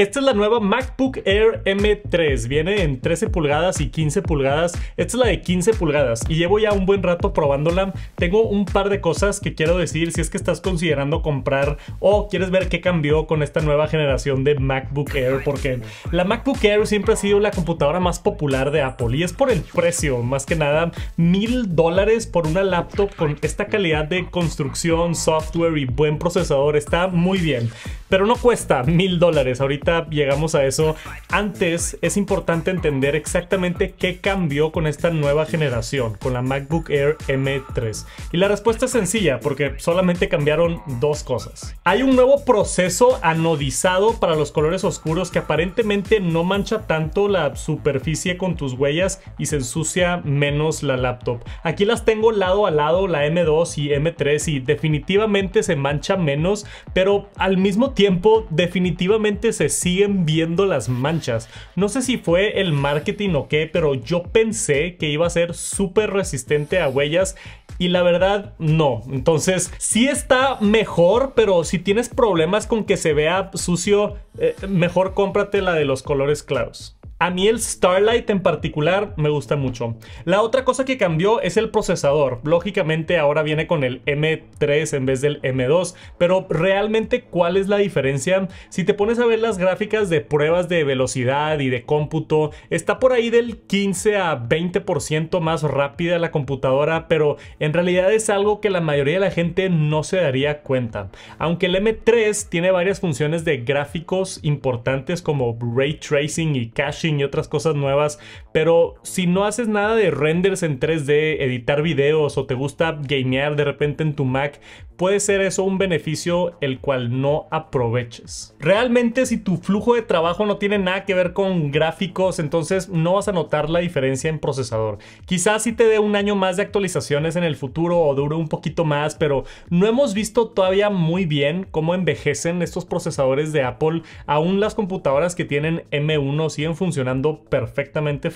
Esta es la nueva MacBook Air M3. Viene en 13 pulgadas y 15 pulgadas. Esta es la de 15 pulgadas y llevo ya un buen rato probándola. Tengo un par de cosas que quiero decir si es que estás considerando comprar o quieres ver qué cambió con esta nueva generación de MacBook Air porque la MacBook Air siempre ha sido la computadora más popular de Apple y es por el precio, más que nada mil dólares por una laptop con esta calidad de construcción, software y buen procesador. Está muy bien pero no cuesta mil dólares. Ahorita llegamos a eso. Antes es importante entender exactamente qué cambió con esta nueva generación, con la MacBook Air M3. Y la respuesta es sencilla, porque solamente cambiaron dos cosas. Hay un nuevo proceso anodizado para los colores oscuros que aparentemente no mancha tanto la superficie con tus huellas y se ensucia menos la laptop. Aquí las tengo lado a lado, la M2 y M3, y definitivamente se mancha menos, pero al mismo tiempo definitivamente se siguen viendo las manchas. No sé si fue el marketing o qué, pero yo pensé que iba a ser súper resistente a huellas y la verdad no. Entonces si está mejor, pero si tienes problemas con que se vea sucio, eh, mejor cómprate la de los colores claros. A mí el Starlight en particular me gusta mucho. La otra cosa que cambió es el procesador. Lógicamente ahora viene con el M3 en vez del M2, pero realmente ¿cuál es la diferencia? Si te pones a ver las gráficas de pruebas de velocidad y de cómputo, está por ahí del 15 a 20% más rápida la computadora, pero en realidad es algo que la mayoría de la gente no se daría cuenta. Aunque el M3 tiene varias funciones de gráficos importantes como ray tracing y caching, y otras cosas nuevas pero si no haces nada de renders en 3D, editar videos o te gusta gamear de repente en tu Mac, puede ser eso un beneficio el cual no aproveches. Realmente si tu flujo de trabajo no tiene nada que ver con gráficos, entonces no vas a notar la diferencia en procesador. Quizás si te dé un año más de actualizaciones en el futuro o dure un poquito más, pero no hemos visto todavía muy bien cómo envejecen estos procesadores de Apple. Aún las computadoras que tienen M1 siguen funcionando perfectamente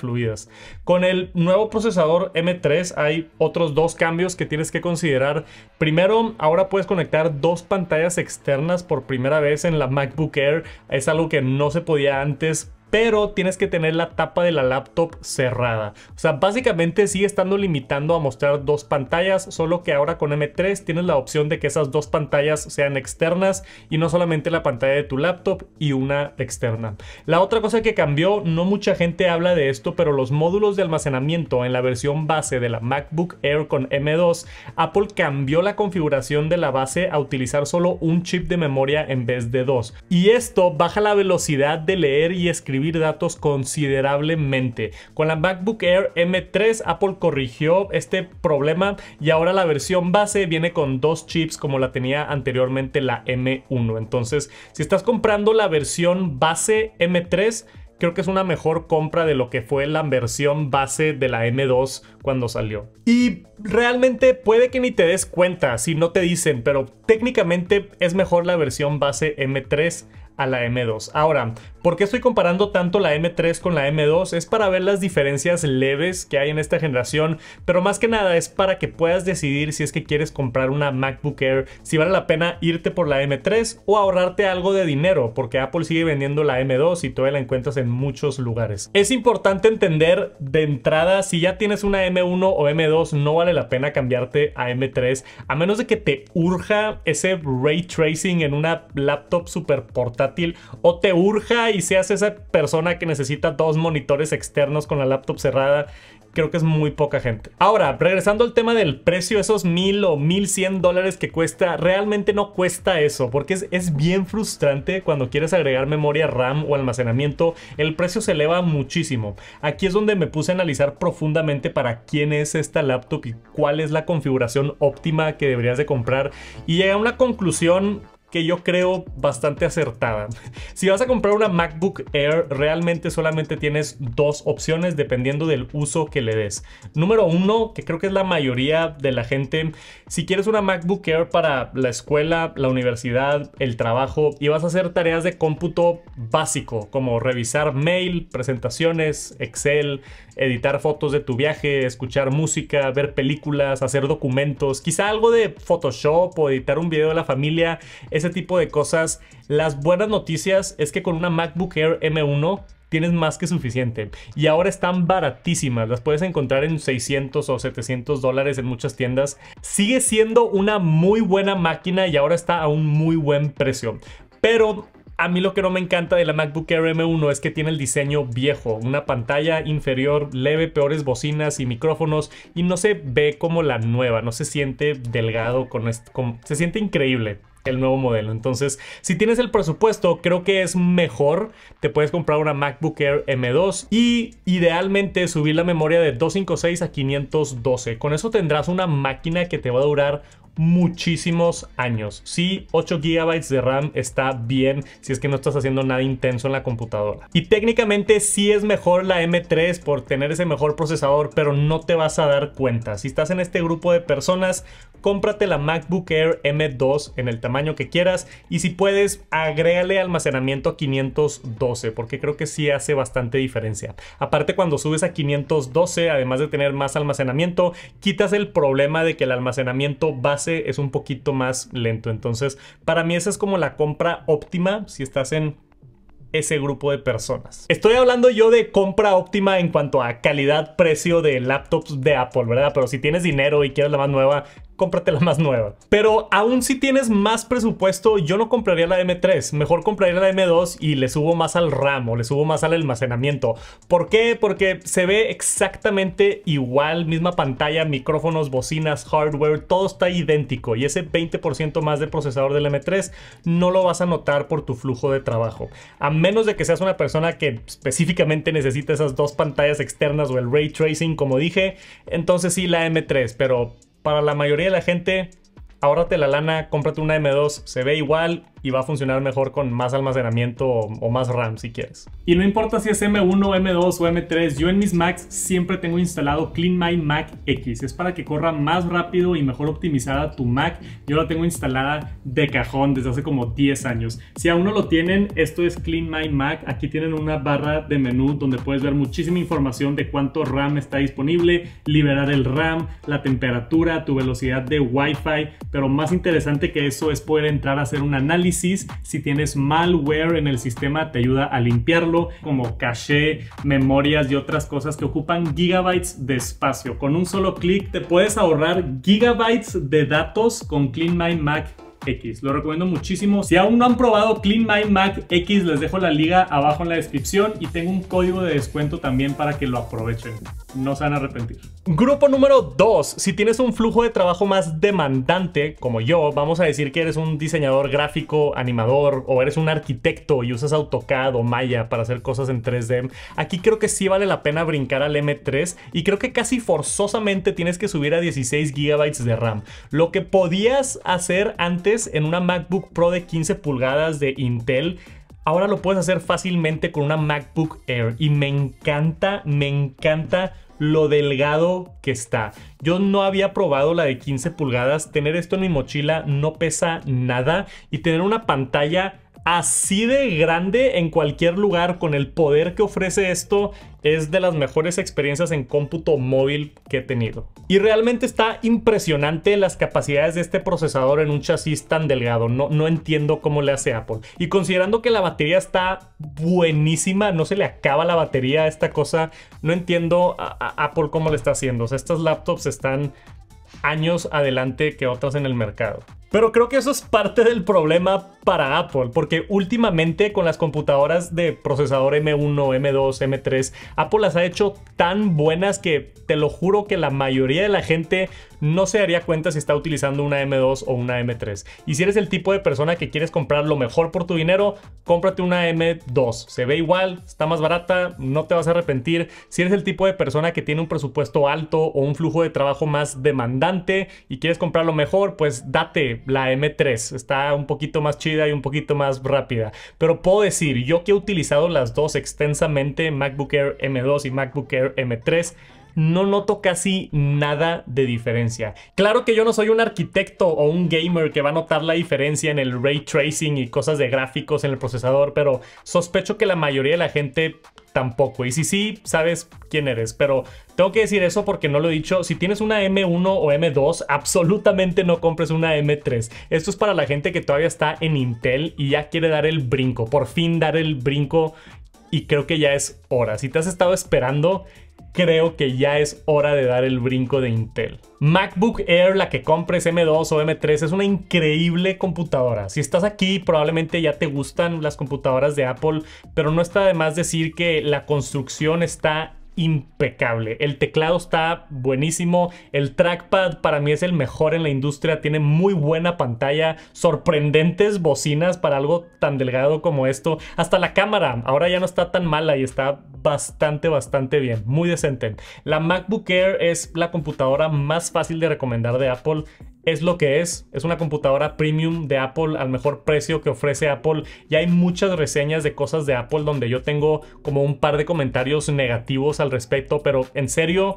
con el nuevo procesador M3 hay otros dos cambios que tienes que considerar. Primero, ahora puedes conectar dos pantallas externas por primera vez en la MacBook Air. Es algo que no se podía antes pero tienes que tener la tapa de la laptop cerrada. O sea, básicamente sigue estando limitando a mostrar dos pantallas, solo que ahora con M3 tienes la opción de que esas dos pantallas sean externas y no solamente la pantalla de tu laptop y una externa. La otra cosa que cambió, no mucha gente habla de esto, pero los módulos de almacenamiento en la versión base de la MacBook Air con M2, Apple cambió la configuración de la base a utilizar solo un chip de memoria en vez de dos. Y esto baja la velocidad de leer y escribir datos considerablemente. Con la MacBook Air M3 Apple corrigió este problema y ahora la versión base viene con dos chips como la tenía anteriormente la M1. Entonces, si estás comprando la versión base M3, creo que es una mejor compra de lo que fue la versión base de la M2 cuando salió. Y realmente puede que ni te des cuenta si no te dicen, pero técnicamente es mejor la versión base M3 a la M2. Ahora, ¿por qué estoy comparando tanto la M3 con la M2? Es para ver las diferencias leves que hay en esta generación, pero más que nada es para que puedas decidir si es que quieres comprar una MacBook Air, si vale la pena irte por la M3 o ahorrarte algo de dinero, porque Apple sigue vendiendo la M2 y todavía la encuentras en muchos lugares. Es importante entender de entrada si ya tienes una M1 o M2, no vale la pena cambiarte a M3, a menos de que te urja ese ray tracing en una laptop super portátil o te urja y seas esa persona que necesita dos monitores externos con la laptop cerrada creo que es muy poca gente. Ahora, regresando al tema del precio, esos mil o mil cien dólares que cuesta, realmente no cuesta eso, porque es, es, bien frustrante cuando quieres agregar memoria RAM o almacenamiento, el precio se eleva muchísimo. Aquí es donde me puse a analizar profundamente para quién es esta laptop y cuál es la configuración óptima que deberías de comprar, y llegué a una conclusión que yo creo bastante acertada. Si vas a comprar una MacBook Air, realmente solamente tienes dos opciones dependiendo del uso que le des. Número uno, que creo que es la mayoría de la gente, si quieres una MacBook Air para la escuela, la universidad, el trabajo y vas a hacer tareas de cómputo básico, como revisar mail, presentaciones, Excel, editar fotos de tu viaje, escuchar música, ver películas, hacer documentos, quizá algo de Photoshop o editar un video de la familia, es ese tipo de cosas. Las buenas noticias es que con una MacBook Air M1 tienes más que suficiente. Y ahora están baratísimas, las puedes encontrar en 600 o 700 dólares en muchas tiendas. Sigue siendo una muy buena máquina y ahora está a un muy buen precio. Pero a mí lo que no me encanta de la MacBook Air M1 es que tiene el diseño viejo, una pantalla inferior leve, peores bocinas y micrófonos y no se ve como la nueva, no se siente delgado con, con se siente increíble el nuevo modelo. Entonces, si tienes el presupuesto, creo que es mejor. Te puedes comprar una MacBook Air M2 y idealmente subir la memoria de 256 a 512. Con eso tendrás una máquina que te va a durar muchísimos años. Sí, 8 GB de RAM está bien si es que no estás haciendo nada intenso en la computadora. Y técnicamente sí es mejor la M3 por tener ese mejor procesador, pero no te vas a dar cuenta. Si estás en este grupo de personas, cómprate la MacBook Air M2 en el tamaño que quieras y si puedes, agrégale almacenamiento a 512 porque creo que sí hace bastante diferencia. Aparte cuando subes a 512, además de tener más almacenamiento, quitas el problema de que el almacenamiento va a es un poquito más lento. Entonces, para mí esa es como la compra óptima si estás en ese grupo de personas. Estoy hablando yo de compra óptima en cuanto a calidad-precio de laptops de Apple, ¿verdad? Pero si tienes dinero y quieres la más nueva, cómprate la más nueva. Pero aún si tienes más presupuesto, yo no compraría la M3. Mejor compraría la M2 y le subo más al RAM o le subo más al almacenamiento. ¿Por qué? Porque se ve exactamente igual, misma pantalla, micrófonos, bocinas, hardware, todo está idéntico. Y ese 20% más de procesador del M3 no lo vas a notar por tu flujo de trabajo. A menos de que seas una persona que específicamente necesita esas dos pantallas externas o el ray tracing, como dije, entonces sí la M3, pero para la mayoría de la gente, ahórrate la lana, cómprate una M2, se ve igual, y va a funcionar mejor con más almacenamiento o, más RAM si quieres. Y no importa si es M1, M2 o M3, yo en mis Macs siempre tengo instalado CleanMyMac X. Es para que corra más rápido y mejor optimizada tu Mac. Yo la tengo instalada de cajón desde hace como 10 años. Si aún no lo tienen, esto es CleanMyMac Aquí tienen una barra de menú donde puedes ver muchísima información de cuánto RAM está disponible, liberar el RAM, la temperatura, tu velocidad de Wi-Fi. Pero más interesante que eso es poder entrar a hacer un análisis si tienes malware en el sistema, te ayuda a limpiarlo, como caché, memorias y otras cosas que ocupan gigabytes de espacio. Con un solo clic te puedes ahorrar gigabytes de datos con CleanMyMac X. Lo recomiendo muchísimo. Si aún no han probado Clean Mac X, les dejo la liga abajo en la descripción y tengo un código de descuento también para que lo aprovechen. No se van a arrepentir. Grupo número 2. Si tienes un flujo de trabajo más demandante, como yo, vamos a decir que eres un diseñador gráfico, animador o eres un arquitecto y usas AutoCAD o Maya para hacer cosas en 3D, aquí creo que sí vale la pena brincar al M3 y creo que casi forzosamente tienes que subir a 16 GB de RAM. Lo que podías hacer antes en una MacBook Pro de 15 pulgadas de Intel, ahora lo puedes hacer fácilmente con una MacBook Air. Y me encanta, me encanta lo delgado que está. Yo no había probado la de 15 pulgadas. Tener esto en mi mochila no pesa nada. Y tener una pantalla así de grande en cualquier lugar con el poder que ofrece esto es de las mejores experiencias en cómputo móvil que he tenido. Y realmente está impresionante las capacidades de este procesador en un chasis tan delgado. No, no entiendo cómo le hace Apple. Y considerando que la batería está buenísima, no se le acaba la batería a esta cosa, no entiendo a, Apple cómo le está haciendo. O sea, estas laptops están años adelante que otras en el mercado. Pero creo que eso es parte del problema para Apple, porque últimamente con las computadoras de procesador M1, M2, M3, Apple las ha hecho tan buenas que te lo juro que la mayoría de la gente no se daría cuenta si está utilizando una M2 o una M3. Y si eres el tipo de persona que quieres comprar lo mejor por tu dinero, cómprate una M2. Se ve igual, está más barata, no te vas a arrepentir. Si eres el tipo de persona que tiene un presupuesto alto o un flujo de trabajo más demandante y quieres comprar lo mejor, pues date la M3. Está un poquito más chida y un poquito más rápida. Pero puedo decir, yo que he utilizado las dos extensamente, MacBook Air M2 y MacBook Air M3, no noto casi nada de diferencia. Claro que yo no soy un arquitecto o un gamer que va a notar la diferencia en el ray tracing y cosas de gráficos en el procesador, pero sospecho que la mayoría de la gente tampoco. Y si sí, sabes quién eres. Pero tengo que decir eso porque no lo he dicho. Si tienes una M1 o M2, absolutamente no compres una M3. Esto es para la gente que todavía está en Intel y ya quiere dar el brinco. Por fin dar el brinco. Y creo que ya es hora. Si te has estado esperando, creo que ya es hora de dar el brinco de Intel. MacBook Air, la que compres M2 o M3, es una increíble computadora. Si estás aquí, probablemente ya te gustan las computadoras de Apple, pero no está de más decir que la construcción está impecable. El teclado está buenísimo. El trackpad para mí es el mejor en la industria. Tiene muy buena pantalla. Sorprendentes bocinas para algo tan delgado como esto. Hasta la cámara. Ahora ya no está tan mala y está bastante, bastante bien, muy decente. La MacBook Air es la computadora más fácil de recomendar de Apple es lo que es. Es una computadora premium de Apple al mejor precio que ofrece Apple. Y hay muchas reseñas de cosas de Apple donde yo tengo como un par de comentarios negativos al respecto. Pero en serio,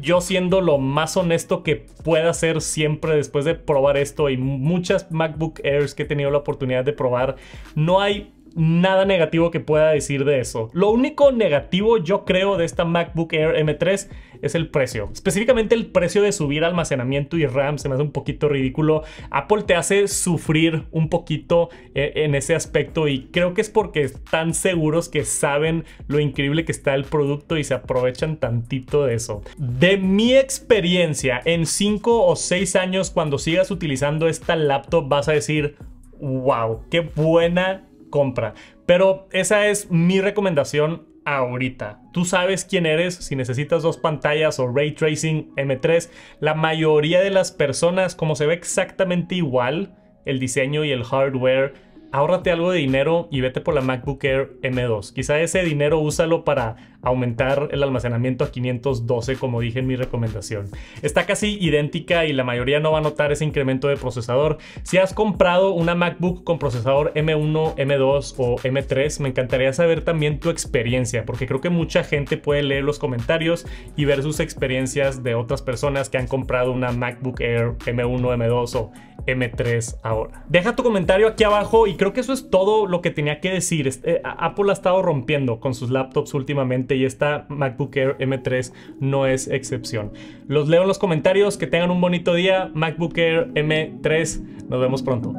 yo siendo lo más honesto que pueda ser siempre después de probar esto y muchas MacBook Airs que he tenido la oportunidad de probar, no hay nada negativo que pueda decir de eso. Lo único negativo yo creo de esta MacBook Air M3 es el precio. Específicamente el precio de subir almacenamiento y RAM se me hace un poquito ridículo. Apple te hace sufrir un poquito eh, en ese aspecto y creo que es porque están seguros que saben lo increíble que está el producto y se aprovechan tantito de eso. De mi experiencia, en 5 o 6 años cuando sigas utilizando esta laptop vas a decir, wow, qué buena compra. Pero esa es mi recomendación ahorita. Tú sabes quién eres, si necesitas dos pantallas o ray tracing M3, la mayoría de las personas, como se ve exactamente igual, el diseño y el hardware, ahórrate algo de dinero y vete por la MacBook Air M2. Quizá ese dinero úsalo para aumentar el almacenamiento a 512, como dije en mi recomendación. Está casi idéntica y la mayoría no va a notar ese incremento de procesador. Si has comprado una MacBook con procesador M1, M2 o M3, me encantaría saber también tu experiencia, porque creo que mucha gente puede leer los comentarios y ver sus experiencias de otras personas que han comprado una MacBook Air M1, M2 o M3 ahora. Deja tu comentario aquí abajo y creo que eso es todo lo que tenía que decir. Eh, Apple ha estado rompiendo con sus laptops últimamente y esta MacBook Air M3 no es excepción. Los leo en los comentarios. Que tengan un bonito día. MacBook Air M3. Nos vemos pronto.